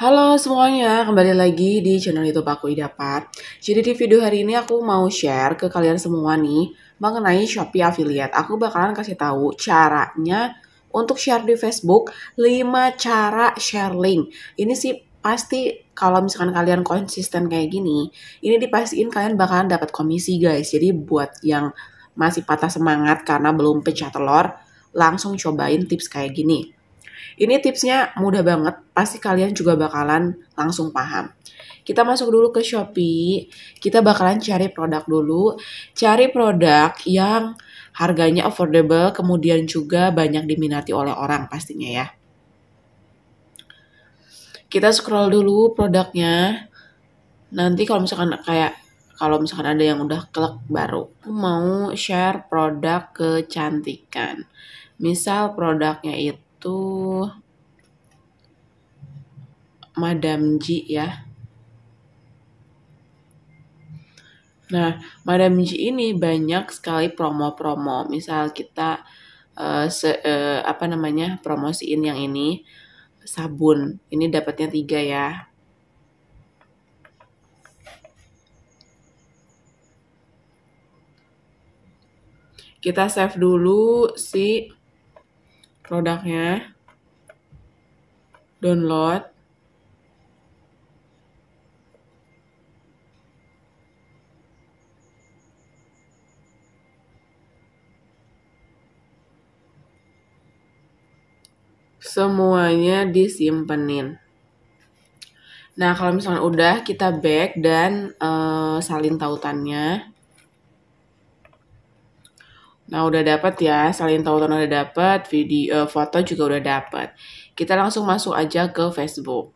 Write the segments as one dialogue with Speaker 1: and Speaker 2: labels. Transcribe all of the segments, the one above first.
Speaker 1: Halo semuanya, kembali lagi di channel YouTube aku Idapat. Jadi di video hari ini aku mau share ke kalian semua nih mengenai Shopee Affiliate. Aku bakalan kasih tahu caranya untuk share di Facebook, 5 cara share link. Ini sih pasti kalau misalkan kalian konsisten kayak gini, ini dipastiin kalian bakalan dapat komisi guys. Jadi buat yang masih patah semangat karena belum pecah telur, langsung cobain tips kayak gini. Ini tipsnya mudah banget, pasti kalian juga bakalan langsung paham. Kita masuk dulu ke Shopee, kita bakalan cari produk dulu, cari produk yang harganya affordable, kemudian juga banyak diminati oleh orang pastinya ya. Kita scroll dulu produknya, nanti kalau misalkan kayak kalau misalkan ada yang udah kelek baru. Aku mau share produk kecantikan. Misal produknya itu Madam G ya. Nah, Madam G ini banyak sekali promo-promo. Misal kita uh, se, uh, apa namanya promosiin yang ini sabun. Ini dapatnya tiga ya kita save dulu si produknya download semuanya disimpenin. Nah, kalau misalnya udah kita back dan uh, salin tautannya. Nah, udah dapat ya, salin tautan udah dapat, video uh, foto juga udah dapat. Kita langsung masuk aja ke Facebook.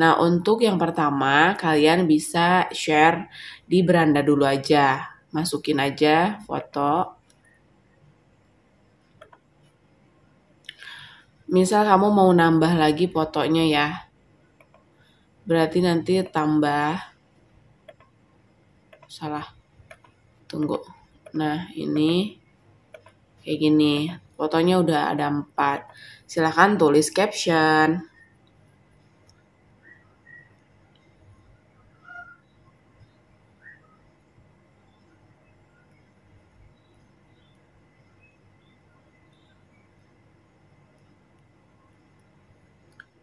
Speaker 1: Nah, untuk yang pertama, kalian bisa share di beranda dulu aja. Masukin aja foto. Misal kamu mau nambah lagi fotonya ya. Berarti nanti tambah. Salah. Tunggu. Nah, ini kayak gini fotonya udah ada empat silahkan tulis caption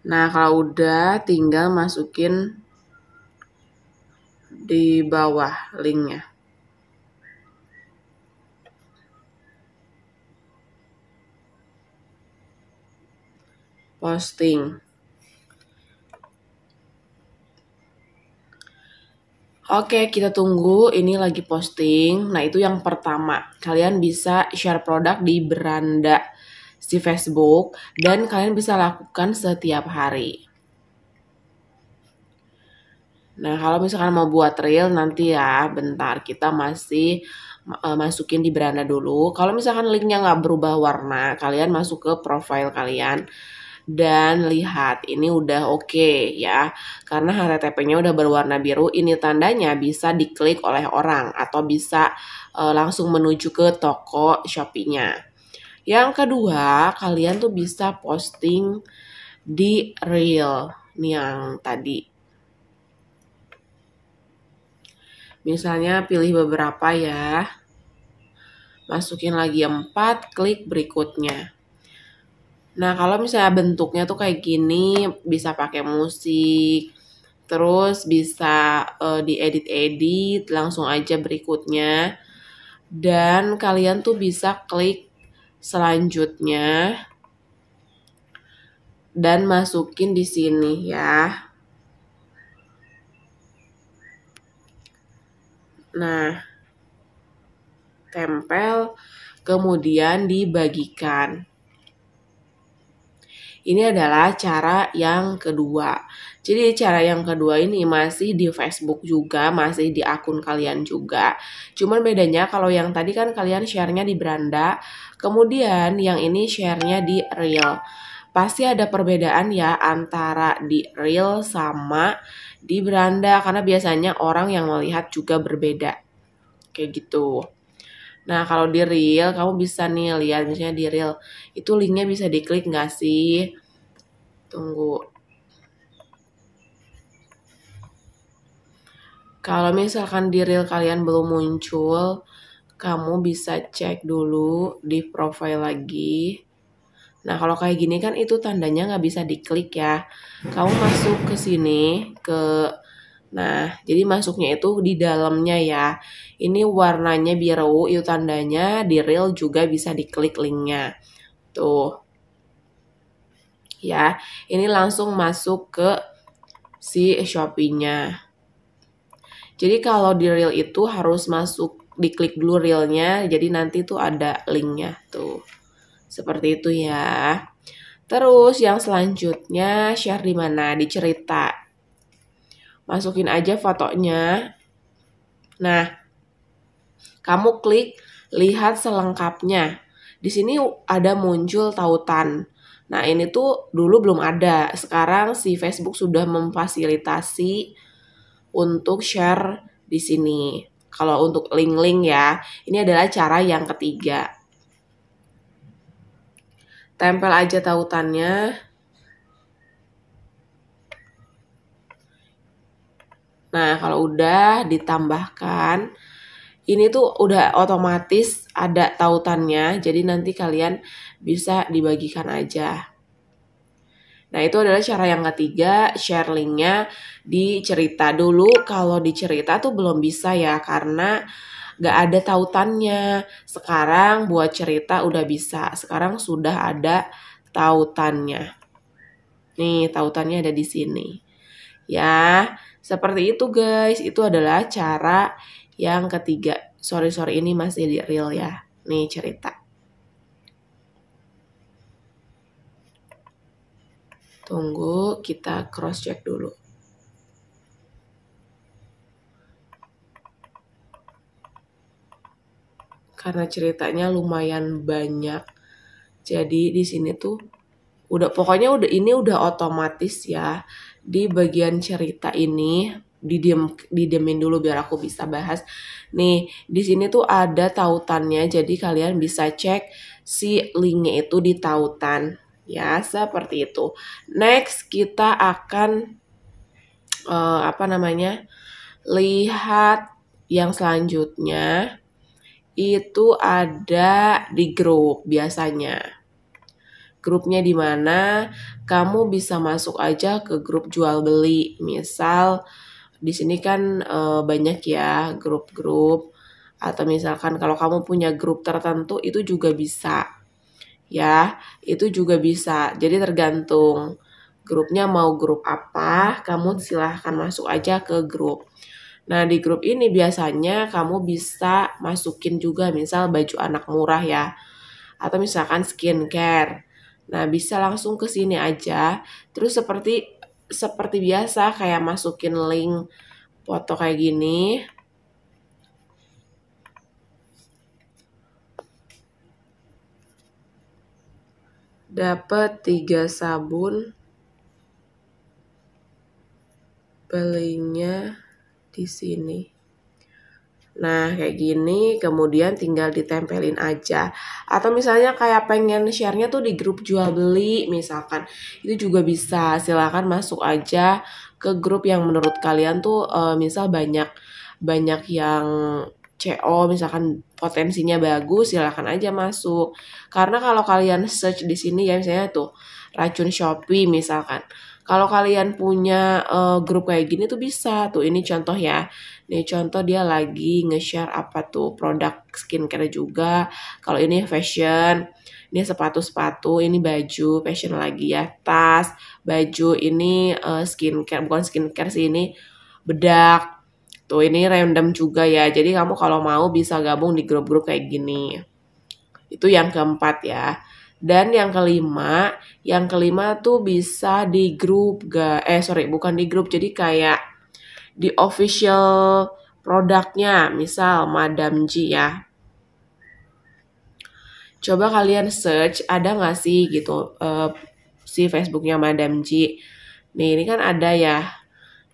Speaker 1: Nah, kalau udah tinggal masukin di bawah linknya. posting. Oke, kita tunggu ini lagi posting. Nah, itu yang pertama. Kalian bisa share produk di beranda si Facebook dan kalian bisa lakukan setiap hari. Nah, kalau misalkan mau buat reel nanti ya, bentar kita masih eh, masukin di beranda dulu. Kalau misalkan linknya nggak berubah warna, kalian masuk ke profile kalian dan lihat ini udah oke okay, ya karena HTTP-nya udah berwarna biru ini tandanya bisa diklik oleh orang atau bisa e, langsung menuju ke toko Shopee-nya. Yang kedua, kalian tuh bisa posting di reel nih yang tadi. Misalnya pilih beberapa ya. Masukin lagi empat, klik berikutnya. Nah, kalau misalnya bentuknya tuh kayak gini, bisa pakai musik, terus bisa uh, diedit-edit langsung aja berikutnya. Dan kalian tuh bisa klik selanjutnya dan masukin di sini ya. Nah, tempel kemudian dibagikan. Ini adalah cara yang kedua. Jadi cara yang kedua ini masih di Facebook juga, masih di akun kalian juga. Cuman bedanya kalau yang tadi kan kalian sharenya di beranda, kemudian yang ini sharenya di real. pasti ada perbedaan ya antara di real sama di beranda karena biasanya orang yang melihat juga berbeda. Kayak gitu. Nah kalau di real kamu bisa nih lihat misalnya di real itu linknya bisa diklik nggak sih? Tunggu. Kalau misalkan di real kalian belum muncul, kamu bisa cek dulu di profile lagi. Nah kalau kayak gini kan itu tandanya nggak bisa diklik ya. Kamu masuk ke sini ke Nah, jadi masuknya itu di dalamnya ya. Ini warnanya biru, itu tandanya di reel juga bisa diklik linknya. Tuh. Ya, ini langsung masuk ke si Shopee-nya. Jadi kalau di reel itu harus masuk diklik dulu realnya jadi nanti tuh ada linknya tuh. Seperti itu ya. Terus yang selanjutnya share di mana? Di cerita masukin aja fotonya. Nah, kamu klik lihat selengkapnya. Di sini ada muncul tautan. Nah, ini tuh dulu belum ada. Sekarang si Facebook sudah memfasilitasi untuk share di sini. Kalau untuk link-link ya, ini adalah cara yang ketiga. Tempel aja tautannya. Nah, kalau udah ditambahkan, ini tuh udah otomatis ada tautannya, jadi nanti kalian bisa dibagikan aja. Nah, itu adalah cara yang ketiga, share linknya di cerita dulu. Kalau di cerita tuh belum bisa ya, karena gak ada tautannya. Sekarang buat cerita udah bisa, sekarang sudah ada tautannya. Nih, tautannya ada di sini. Ya, seperti itu guys, itu adalah cara yang ketiga. Sorry-sorry ini masih di real ya. Nih cerita. Tunggu kita cross check dulu. Karena ceritanya lumayan banyak. Jadi di sini tuh udah pokoknya udah ini udah otomatis ya di bagian cerita ini didiam didiamin dulu biar aku bisa bahas. Nih, di sini tuh ada tautannya jadi kalian bisa cek si linknya itu di tautan ya seperti itu. Next kita akan uh, apa namanya? lihat yang selanjutnya itu ada di grup biasanya. Grupnya di mana? kamu bisa masuk aja ke grup jual beli. Misal di sini kan e, banyak ya grup-grup atau misalkan kalau kamu punya grup tertentu itu juga bisa. Ya, itu juga bisa. Jadi tergantung grupnya mau grup apa, kamu silahkan masuk aja ke grup. Nah, di grup ini biasanya kamu bisa masukin juga misal baju anak murah ya. Atau misalkan skincare Nah, bisa langsung ke sini aja. Terus seperti seperti biasa kayak masukin link foto kayak gini. Dapat 3 sabun. Belinya di sini. Nah kayak gini kemudian tinggal ditempelin aja Atau misalnya kayak pengen sharenya tuh di grup jual beli misalkan Itu juga bisa silahkan masuk aja ke grup yang menurut kalian tuh uh, misal banyak banyak yang CO misalkan potensinya bagus silahkan aja masuk karena kalau kalian search di sini ya misalnya tuh racun Shopee misalkan kalau kalian punya uh, grup kayak gini tuh bisa. Tuh ini contoh ya. ini contoh dia lagi nge-share apa tuh produk skincare juga. Kalau ini fashion, ini sepatu-sepatu, ini baju, fashion lagi ya, tas, baju, ini uh, skincare, bukan skincare sih ini bedak. Tuh ini random juga ya. Jadi kamu kalau mau bisa gabung di grup-grup kayak gini. Itu yang keempat ya. Dan yang kelima, yang kelima tuh bisa di grup, ga, eh sorry bukan di grup, jadi kayak di official produknya, misal Madam G ya. Coba kalian search, ada nggak sih gitu uh, si Facebooknya Madam G. Nih ini kan ada ya,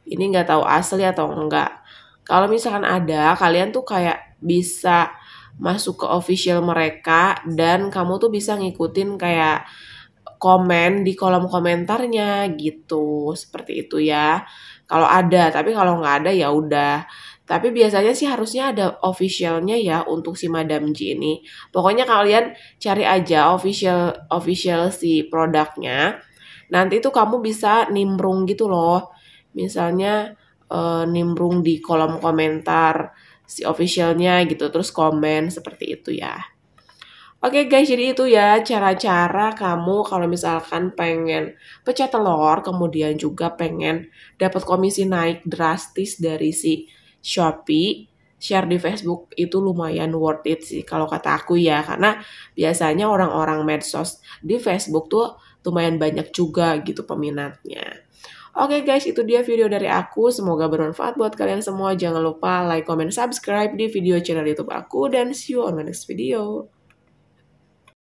Speaker 1: ini nggak tahu asli atau enggak. Kalau misalkan ada, kalian tuh kayak bisa masuk ke official mereka dan kamu tuh bisa ngikutin kayak komen di kolom komentarnya gitu seperti itu ya kalau ada tapi kalau nggak ada ya udah tapi biasanya sih harusnya ada officialnya ya untuk si Madam G ini pokoknya kalian cari aja official official si produknya nanti tuh kamu bisa nimbrung gitu loh misalnya e, nimbrung di kolom komentar si officialnya gitu terus komen seperti itu ya Oke okay guys, jadi itu ya cara-cara kamu kalau misalkan pengen pecah telur, kemudian juga pengen dapat komisi naik drastis dari si Shopee, share di Facebook itu lumayan worth it sih kalau kata aku ya karena biasanya orang-orang medsos di Facebook tuh lumayan banyak juga gitu peminatnya. Oke okay guys, itu dia video dari aku. Semoga bermanfaat buat kalian semua. Jangan lupa like, comment, subscribe di video channel YouTube aku. Dan see you on my next video.